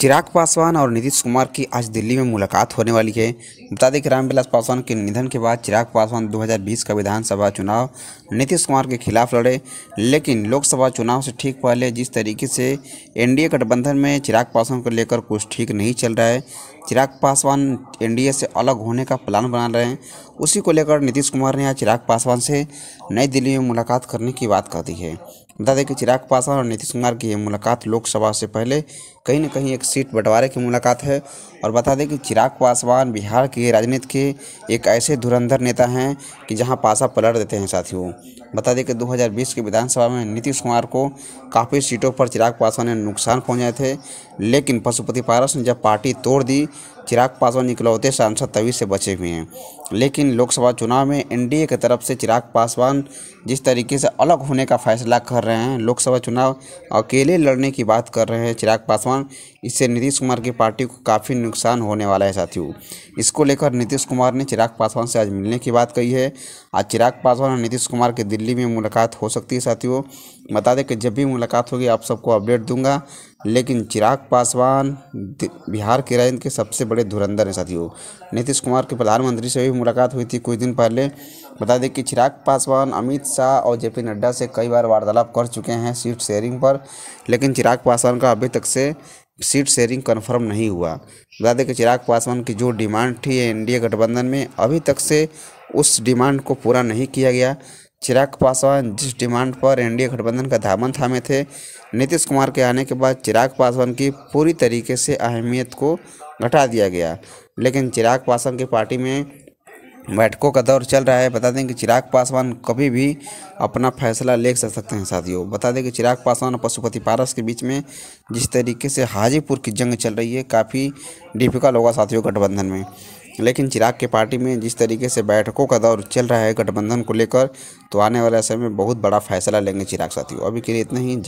चिराग पासवान और नीतीश कुमार की आज दिल्ली में मुलाकात होने वाली है बता दें कि रामविलास पासवान के निधन के बाद चिराग पासवान 2020 का विधानसभा चुनाव नीतीश कुमार के खिलाफ लड़े लेकिन लोकसभा चुनाव से ठीक पहले जिस तरीके से एनडीए गठबंधन में चिराग पासवान को लेकर कुछ ठीक नहीं चल रहा है चिराग पासवान एन से अलग होने का प्लान बना रहे हैं उसी को लेकर नीतीश कुमार ने आज चिराग पासवान से नई दिल्ली में मुलाकात करने की बात कर दी है बता दें कि चिराग पासवान और नीतीश कुमार की ये मुलाकात लोकसभा से पहले कहीं ना कहीं एक सीट बंटवारे की मुलाकात है और बता दें कि चिराग पासवान बिहार के राजनीति के एक ऐसे धुरंधर नेता हैं कि जहां पासा पलट देते हैं साथियों बता दें कि 2020 के विधानसभा में नीतीश कुमार को काफ़ी सीटों पर चिराग पासवान ने नुकसान पहुंचाए थे लेकिन पशुपति पारस ने जब पार्टी तोड़ दी चिराग पासवान निकलौते सांसद तभी से बचे हुए हैं लेकिन लोकसभा चुनाव में एनडीए की तरफ से चिराग पासवान जिस तरीके से अलग होने का फैसला कर रहे हैं लोकसभा चुनाव अकेले लड़ने की बात कर रहे हैं चिराग पासवान इससे नीतीश कुमार की पार्टी को काफ़ी नुकसान होने वाला है साथियों इसको लेकर नीतीश कुमार ने चिराग पासवान से आज मिलने की बात कही है आज चिराग पासवान और नीतीश कुमार की दिल्ली में मुलाकात हो सकती है साथियों बता दें कि जब भी मुलाकात होगी आप सबको अपडेट दूंगा लेकिन चिराग पासवान बिहार के राजनीति के सबसे बड़े धुरंधर हैं साथियों नीतीश कुमार के प्रधानमंत्री से भी मुलाकात हुई थी कुछ दिन पहले बता दें कि चिराग पासवान अमित शाह और जेपी नड्डा से कई बार वार्तालाप कर चुके हैं सीट शेयरिंग पर लेकिन चिराग पासवान का अभी तक से सीट शेयरिंग कन्फर्म नहीं हुआ बता दें कि चिराग पासवान की जो डिमांड थी एनडीए गठबंधन में अभी तक से उस डिमांड को पूरा नहीं किया गया चिराग पासवान जिस डिमांड पर एनडीए गठबंधन का दामन थामे थे नीतीश कुमार के आने के बाद चिराग पासवान की पूरी तरीके से अहमियत को घटा दिया गया लेकिन चिराग पासवान की पार्टी में बैठकों का दौर चल रहा है बता दें कि चिराग पासवान कभी भी अपना फैसला ले सकते हैं साथियों बता दें कि चिराग पासवान और पशुपति पारस के बीच में जिस तरीके से हाजीपुर की जंग चल रही है काफ़ी डिफिकल्ट होगा साथियों गठबंधन में लेकिन चिराग के पार्टी में जिस तरीके से बैठकों का दौर चल रहा है गठबंधन को लेकर तो आने वाला समय बहुत बड़ा फैसला लेंगे चिराग साथियों अभी के लिए इतना ही